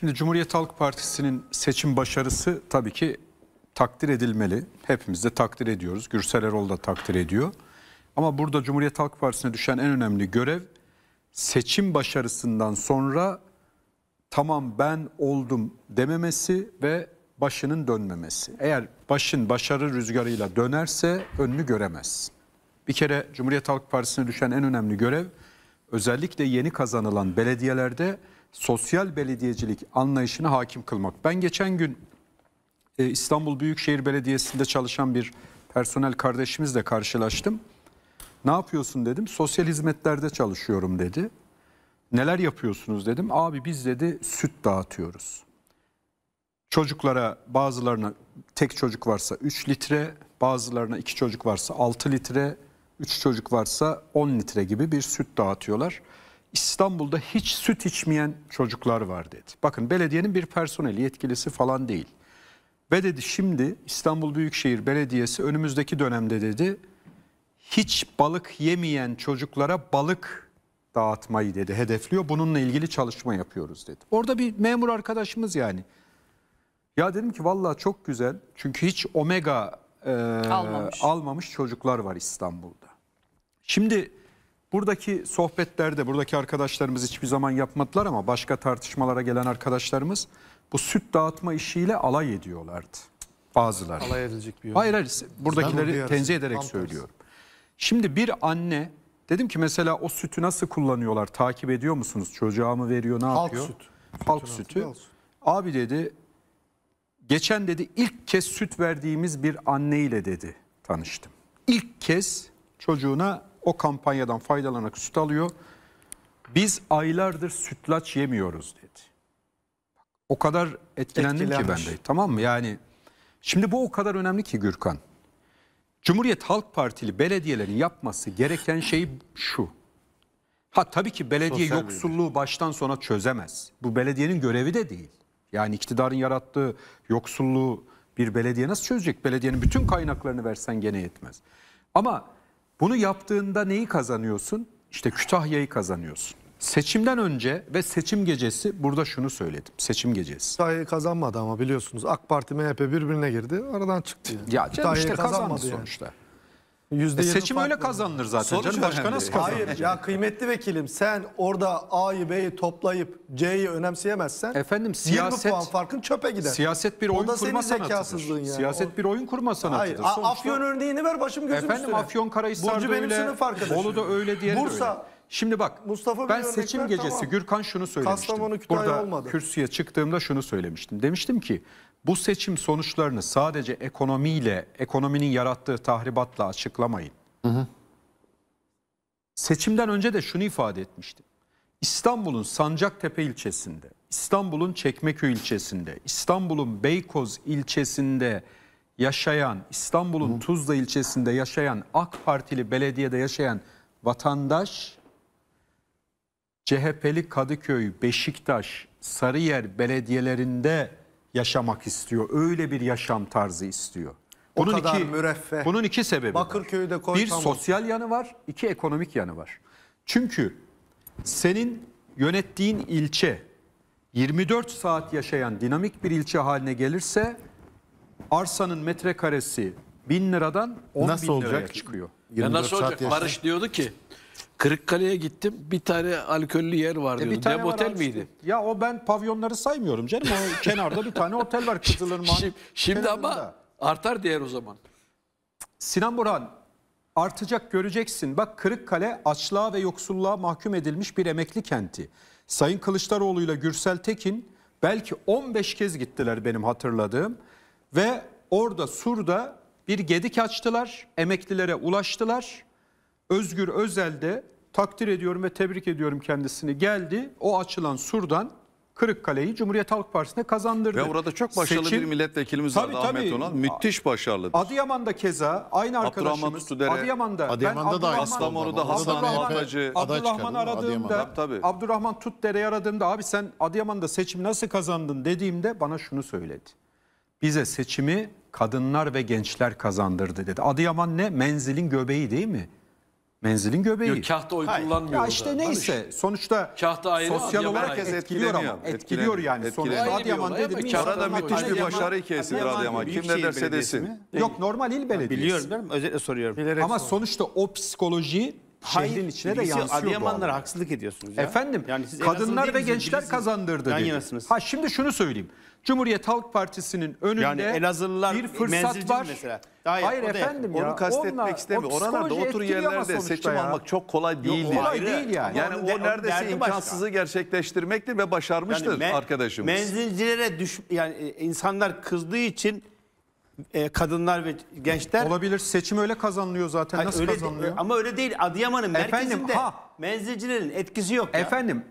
Şimdi Cumhuriyet Halk Partisi'nin seçim başarısı tabii ki takdir edilmeli. Hepimiz de takdir ediyoruz. Gürsel Erol da takdir ediyor. Ama burada Cumhuriyet Halk Partisi'ne düşen en önemli görev seçim başarısından sonra tamam ben oldum dememesi ve başının dönmemesi. Eğer başın başarı rüzgarıyla dönerse önünü göremez. Bir kere Cumhuriyet Halk Partisi'ne düşen en önemli görev özellikle yeni kazanılan belediyelerde sosyal belediyecilik anlayışını hakim kılmak. Ben geçen gün e, İstanbul Büyükşehir Belediyesi'nde çalışan bir personel kardeşimizle karşılaştım. Ne yapıyorsun dedim. Sosyal hizmetlerde çalışıyorum dedi. Neler yapıyorsunuz dedim. Abi biz dedi süt dağıtıyoruz. Çocuklara bazılarına tek çocuk varsa 3 litre, bazılarına 2 çocuk varsa 6 litre, 3 çocuk varsa 10 litre gibi bir süt dağıtıyorlar. İstanbul'da hiç süt içmeyen çocuklar var dedi. Bakın belediyenin bir personeli yetkilisi falan değil. Ve dedi şimdi İstanbul Büyükşehir Belediyesi önümüzdeki dönemde dedi hiç balık yemeyen çocuklara balık dağıtmayı dedi hedefliyor. Bununla ilgili çalışma yapıyoruz dedi. Orada bir memur arkadaşımız yani. Ya dedim ki valla çok güzel çünkü hiç omega e, almamış. almamış çocuklar var İstanbul'da. Şimdi Buradaki sohbetlerde buradaki arkadaşlarımız hiçbir zaman yapmadılar ama başka tartışmalara gelen arkadaşlarımız bu süt dağıtma işiyle alay ediyorlardı bazıları. Alay edilecek bir yol. Hayır hayır buradakileri tenzih ederek Tam söylüyorum. Şimdi bir anne dedim ki mesela o sütü nasıl kullanıyorlar takip ediyor musunuz? Çocuğa mı veriyor ne halk yapıyor? Süt. Halk sütü. sütü. Halk sütü. Abi dedi geçen dedi ilk kez süt verdiğimiz bir anneyle dedi tanıştım. İlk kez çocuğuna o kampanyadan faydalanarak süt alıyor. Biz aylardır sütlaç yemiyoruz dedi. O kadar etkilendim Etkilenmiş. ki ben de. Tamam mı? Yani şimdi bu o kadar önemli ki Gürkan. Cumhuriyet Halk Partili belediyelerin yapması gereken şey şu. Ha tabii ki belediye Sosyal yoksulluğu bilgi. baştan sona çözemez. Bu belediyenin görevi de değil. Yani iktidarın yarattığı yoksulluğu bir belediye nasıl çözecek? Belediyenin bütün kaynaklarını versen gene yetmez. Ama bunu yaptığında neyi kazanıyorsun? İşte Kütahya'yı kazanıyorsun. Seçimden önce ve seçim gecesi burada şunu söyledim. Seçim gecesi. Kütahya'yı kazanmadı ama biliyorsunuz AK Parti MHP birbirine girdi. Aradan çıktı. Yani. Ya işte kazanmadı, kazanmadı yani. sonuçta. E seçim öyle kazanılır zaten. Sonuç Canım başka nasıl kazanır? Hayır ya kıymetli vekilim sen orada A'yı B'yi toplayıp C'yi önemseyemezsen Efendim 20 siyaset puan farkın çöpe gider. siyaset bir oyun kurma sanatıdır. yani. Siyaset bir oyun kurma sanatıdır. Hayır. A- Sonuçta- Afyon örneğini ver başım gözüm Efendim üstüne. Burcu Afyonkarahisar'da benim öyle, sınıf arkadaşım. öyle diğer Bursa, öyle. Şimdi bak Mustafa ben seçim gecesi tamam. Gürkan şunu söylemiştim. Burada olmadı. kürsüye çıktığımda şunu söylemiştim. Demiştim ki bu seçim sonuçlarını sadece ekonomiyle, ekonominin yarattığı tahribatla açıklamayın. Hı hı. Seçimden önce de şunu ifade etmiştim. İstanbul'un Sancaktepe ilçesinde, İstanbul'un Çekmeköy ilçesinde, İstanbul'un Beykoz ilçesinde yaşayan, İstanbul'un Tuzla ilçesinde yaşayan, AK Partili belediyede yaşayan vatandaş, CHP'li Kadıköy, Beşiktaş, Sarıyer belediyelerinde yaşamak istiyor. Öyle bir yaşam tarzı istiyor. Bunun o kadar iki, müreffeh. Bunun iki sebebi Bakırköy'de var. Bir tamam. sosyal yanı var, iki ekonomik yanı var. Çünkü senin yönettiğin ilçe 24 saat yaşayan dinamik bir ilçe haline gelirse arsanın metrekaresi bin liradan 10 nasıl bin olacak? liraya çıkıyor. Ya nasıl olacak? Yaşayan. Barış diyordu ki Kırıkkale'ye gittim. Bir tane alkollü yer var diyordu. E Dem otel miydi? Ya o ben pavyonları saymıyorum canım. O kenarda bir tane otel var Kızılırmak. Şimdi, şimdi ama artar değer o zaman. Sinan Burhan artacak göreceksin. Bak Kırıkkale açlığa ve yoksulluğa mahkum edilmiş bir emekli kenti. Sayın Kılıçdaroğlu ile Gürsel Tekin belki 15 kez gittiler benim hatırladığım. Ve orada Sur'da bir gedik açtılar. Emeklilere ulaştılar Özgür Özel de takdir ediyorum ve tebrik ediyorum kendisini. Geldi o açılan surdan Kırıkkale'yi Cumhuriyet Halk Partisi'ne kazandırdı. Ve orada çok başarılı Seçim, bir milletvekilimiz tabii, vardı tabii, Ahmet Onal. Müthiş başarılı. Adıyaman'da keza aynı arkadaşımız. Tudere, Adıyaman'da. Adıyaman'da da aynı. Aslamonu'da Hasan Alpacı. Abdurrahman aradığımda, Adıyaman. Abdurrahman Tutdere'yi aradığımda abi sen Adıyaman'da seçimi nasıl kazandın dediğimde bana şunu söyledi. Bize seçimi kadınlar ve gençler kazandırdı dedi. Adıyaman ne? Menzilin göbeği değil mi? Menzilin göbeği. Yok, kahta oy kullanmıyor. Ya işte neyse Barış. sonuçta kahta ayrı, sosyal olarak etkiliyor ama etkiliyor, etkiliyor yani. Sonuçta Adıyaman dedim. Orada müthiş bir başarı hikayesi Adıyaman. Kim ne şey derse desin. Yok normal il belediyesi. Biliyorum değil mi? Özetle soruyorum. Bilerek ama sonuçta o psikoloji Hayır, şehrin içine de yansıyor Adıyamanlara haksızlık ediyorsunuz ya. Efendim yani siz kadınlar ve gençler kazandırdı yan Ha şimdi şunu söyleyeyim. Cumhuriyet Halk Partisi'nin önünde yani bir fırsat var. Mesela. Hayır, Hayır efendim ya. Onu kastetmek istemiyorum. istemiyor. Oralarda o tür yerlerde seçim ya. almak çok kolay değil. Yok, kolay yani. değil yani. Yani o, o neredeyse imkansızı başka. gerçekleştirmektir ve başarmıştır yani men, arkadaşımız. Menzilcilere düş yani e, insanlar kızdığı için e, kadınlar ve gençler olabilir. Seçim öyle kazanılıyor zaten. Hayır, Nasıl öyle kazanılıyor? De, ama öyle değil. Adıyaman'ın merkezinde menzilcilerin etkisi yok. Ya. Efendim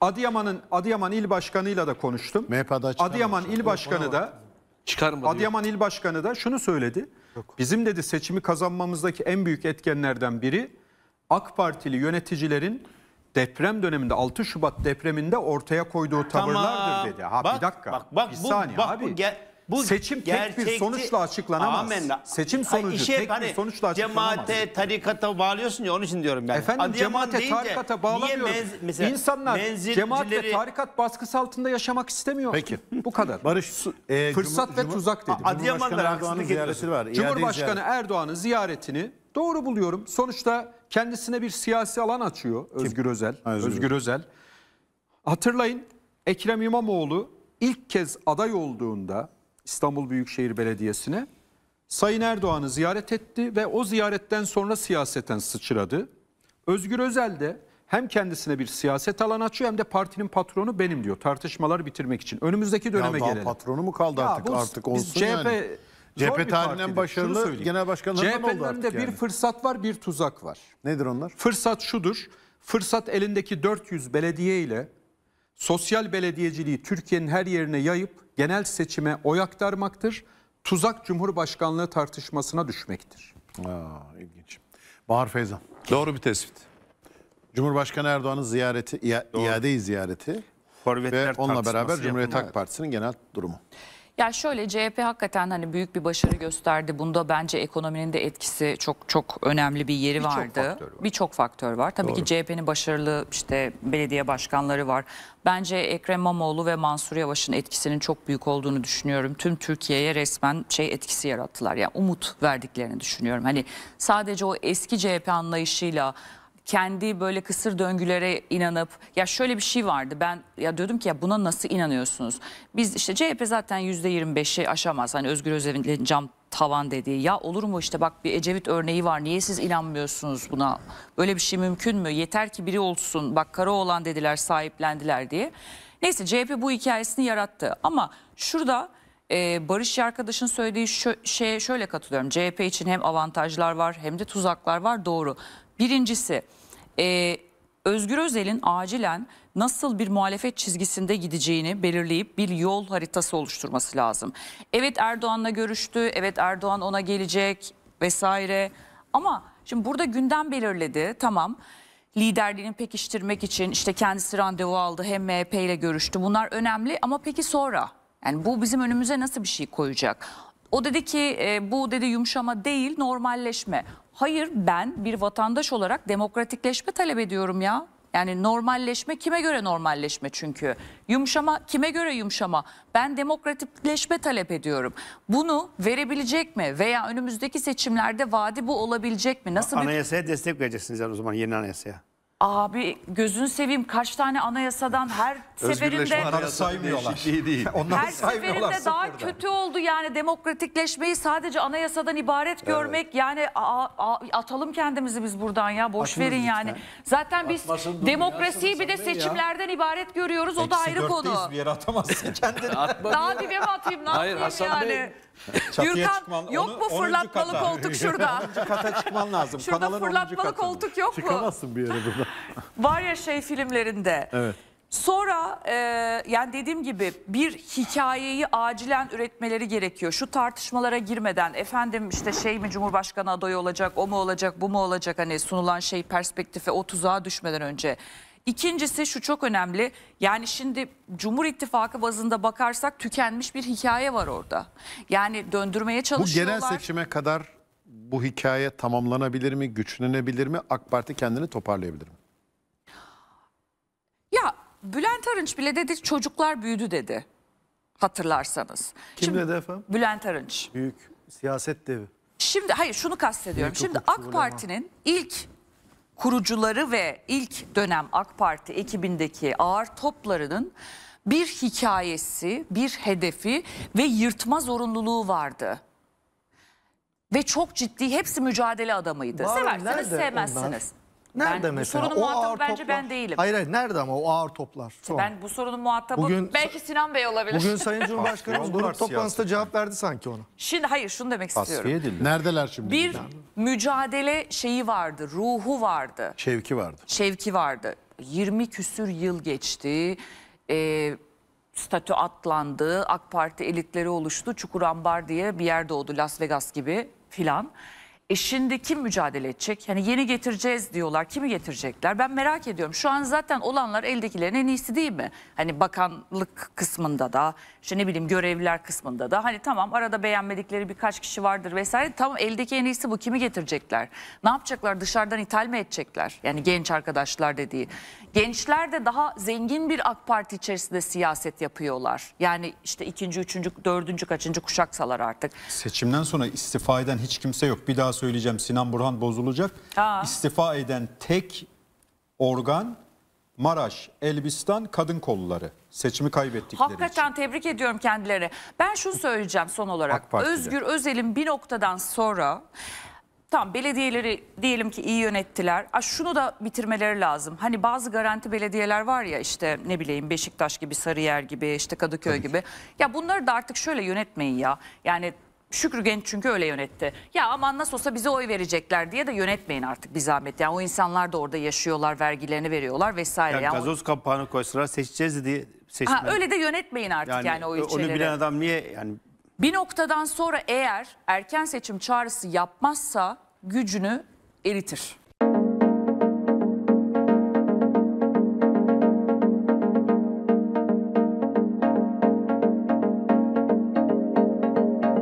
Adıyaman'ın Adıyaman il başkanıyla da konuştum. MHP'da Adıyaman il başkanı da çıkar Adıyaman il başkanı da şunu söyledi. Yok. Bizim dedi seçimi kazanmamızdaki en büyük etkenlerden biri AK Partili yöneticilerin deprem döneminde 6 Şubat depreminde ortaya koyduğu tavırlardır dedi. Ha bak, bir dakika. Bak bak bir bu, saniye bak, abi. Bu, gel bu seçim tek bir sonuçla açıklanamaz. Amenna. Seçim sonucu Hayır, tek hani, bir sonuçla açıklanamaz. Cemaate, tarikata bağlıyorsun ya onun için diyorum ben. Efendim cemaate, tarikata bağlamıyoruz. Menz, mesela, İnsanlar menzilcileri... cemaat ve tarikat baskısı altında yaşamak istemiyor. Peki. Bu kadar. Barış, e, Fırsat ve tuzak dedim. Adıyaman'da haksızlık ziyareti var. Cumhurbaşkanı Erdoğan'ın ziyaretini doğru buluyorum. Sonuçta kendisine bir siyasi alan açıyor Özgür Kim? Özel. Özgür, Özgür Özel. Hatırlayın Ekrem İmamoğlu ilk kez aday olduğunda İstanbul Büyükşehir Belediyesi'ne. Sayın Erdoğan'ı ziyaret etti ve o ziyaretten sonra siyaseten sıçradı. Özgür Özel de hem kendisine bir siyaset alan açıyor hem de partinin patronu benim diyor tartışmaları bitirmek için. Önümüzdeki döneme ya daha gelelim. patronu mu kaldı ya artık bu, artık olsun CHP, yani. CHP tarihinden başarılı genel başkanlarından oldu artık önünde yani. bir fırsat var bir tuzak var. Nedir onlar? Fırsat şudur. Fırsat elindeki 400 belediye ile sosyal belediyeciliği Türkiye'nin her yerine yayıp genel seçime oy aktarmaktır. Tuzak Cumhurbaşkanlığı tartışmasına düşmektir. Aa, ilginç. Bahar Feyzan. Doğru bir tespit. Cumhurbaşkanı Erdoğan'ın ziyareti, ia, iadeyi ziyareti Korvetler ve onunla beraber Cumhuriyet Halk Partisi'nin genel durumu. Ya şöyle CHP hakikaten hani büyük bir başarı gösterdi. Bunda bence ekonominin de etkisi çok çok önemli bir yeri bir vardı. Birçok faktör var. Tabii Doğru. ki CHP'nin başarılı işte belediye başkanları var. Bence Ekrem İmamoğlu ve Mansur Yavaş'ın etkisinin çok büyük olduğunu düşünüyorum. Tüm Türkiye'ye resmen şey etkisi yarattılar. Yani umut verdiklerini düşünüyorum. Hani sadece o eski CHP anlayışıyla kendi böyle kısır döngülere inanıp ya şöyle bir şey vardı ben ya diyordum ki ya buna nasıl inanıyorsunuz? Biz işte CHP zaten %25'i aşamaz. Hani Özgür Özel'in cam tavan dediği ya olur mu işte bak bir Ecevit örneği var niye siz inanmıyorsunuz buna böyle bir şey mümkün mü yeter ki biri olsun bak kara olan dediler sahiplendiler diye. Neyse CHP bu hikayesini yarattı ama şurada e, Barış arkadaşın söylediği şö şeye şöyle katılıyorum CHP için hem avantajlar var hem de tuzaklar var doğru. Birincisi e, Özgür Özel'in acilen nasıl bir muhalefet çizgisinde gideceğini belirleyip bir yol haritası oluşturması lazım. Evet Erdoğan'la görüştü, evet Erdoğan ona gelecek vesaire ama şimdi burada gündem belirledi tamam liderliğini pekiştirmek için işte kendisi randevu aldı hem MHP ile görüştü bunlar önemli ama peki sonra yani bu bizim önümüze nasıl bir şey koyacak? O dedi ki e, bu dedi yumuşama değil normalleşme. Hayır ben bir vatandaş olarak demokratikleşme talep ediyorum ya. Yani normalleşme kime göre normalleşme çünkü? Yumuşama kime göre yumuşama? Ben demokratikleşme talep ediyorum. Bunu verebilecek mi? Veya önümüzdeki seçimlerde vaadi bu olabilecek mi? Nasıl bir... Anayasaya destek vereceksiniz o zaman yeni anayasaya. Abi gözün seveyim kaç tane anayasadan her seferinde saymıyorlar. Değil. Onları her saymıyorlar seferinde daha kötü oldu yani demokratikleşmeyi sadece anayasadan ibaret görmek yani a, a, atalım kendimizi biz buradan ya boş Atınız verin lütfen. yani. Zaten biz Atmasın demokrasiyi bir de seçimlerden ya. ibaret görüyoruz o da ayrı konu. Bir yere atamazsın kendini. daha dibe mi atayım ne Hayır, yapayım Hasan yani. Bey. Çatıya Gürkan çıkman, yok onu, mu fırlatmalı kata. koltuk şurada? 10. kata çıkman lazım. Şurada Kanalın fırlatmalı koltuk yok mu? Çıkamazsın bir yere burada. Var ya şey filmlerinde. Evet. Sonra e, yani dediğim gibi bir hikayeyi acilen üretmeleri gerekiyor. Şu tartışmalara girmeden efendim işte şey mi Cumhurbaşkanı adayı olacak, o mu olacak, bu mu olacak hani sunulan şey perspektife o tuzağa düşmeden önce İkincisi şu çok önemli. Yani şimdi Cumhur İttifakı bazında bakarsak tükenmiş bir hikaye var orada. Yani döndürmeye çalışıyorlar. Bu genel seçime kadar bu hikaye tamamlanabilir mi, güçlenebilir mi? AK Parti kendini toparlayabilir mi? Ya Bülent Arınç bile dedi çocuklar büyüdü dedi. Hatırlarsanız. Kim Şimdi, dedi efendim? Bülent Arınç. Büyük siyaset devi. Şimdi hayır şunu kastediyorum. Büyük Şimdi AK Parti'nin ilk kurucuları ve ilk dönem AK Parti ekibindeki ağır toplarının bir hikayesi, bir hedefi ve yırtma zorunluluğu vardı. Ve çok ciddi hepsi mücadele adamıydı. Var, Seversiniz, nerede sevmezsiniz. Nerede ben, mesela? Bu sorunun o muhatabı bence toplar. ben değilim. Hayır hayır nerede ama o ağır toplar? Son. Ben bu sorunun muhatabı bugün, belki Sinan Bey olabilir. Bugün Sayın Cumhurbaşkanımız grup toplantısında cevap şey. verdi sanki ona. Şimdi hayır şunu demek Asfiye istiyorum. Edildi. Neredeler şimdi? Bir yani. mücadele şeyi vardı, ruhu vardı. Şevki vardı. Şevki vardı. 20 küsür yıl geçti. Eee statü atlandı, AK Parti elitleri oluştu, Çukurambar diye bir yer doğdu Las Vegas gibi filan. E şimdi kim mücadele edecek? Yani yeni getireceğiz diyorlar. Kimi getirecekler? Ben merak ediyorum. Şu an zaten olanlar eldekilerin en iyisi değil mi? Hani bakanlık kısmında da, işte ne bileyim görevliler kısmında da. Hani tamam arada beğenmedikleri birkaç kişi vardır vesaire. Tamam eldeki en iyisi bu. Kimi getirecekler? Ne yapacaklar? Dışarıdan ithal mi edecekler? Yani genç arkadaşlar dediği. Gençler de daha zengin bir AK Parti içerisinde siyaset yapıyorlar. Yani işte ikinci, üçüncü, dördüncü, kaçıncı kuşaksalar artık. Seçimden sonra istifa eden hiç kimse yok. Bir daha söyleyeceğim Sinan Burhan bozulacak. Aa. İstifa eden tek organ Maraş, Elbistan kadın kolları seçimi kaybettikleri Hakikaten için. tebrik ediyorum kendileri. Ben şunu söyleyeceğim son olarak. Özgür Özel'in bir noktadan sonra tam belediyeleri diyelim ki iyi yönettiler. A, şunu da bitirmeleri lazım. Hani bazı garanti belediyeler var ya işte ne bileyim Beşiktaş gibi, Sarıyer gibi, işte Kadıköy Tabii. gibi. Ya bunları da artık şöyle yönetmeyin ya. Yani Şükrü Genç çünkü öyle yönetti. Ya aman nasıl olsa bize oy verecekler diye de yönetmeyin artık bir zahmet. Yani o insanlar da orada yaşıyorlar, vergilerini veriyorlar vesaire. Yani, yani gazoz o... kapağını koysalar seçeceğiz diye seçmen. öyle de yönetmeyin artık yani, yani o ilçeleri. Onu bilen adam niye yani? Bir noktadan sonra eğer erken seçim çağrısı yapmazsa gücünü eritir.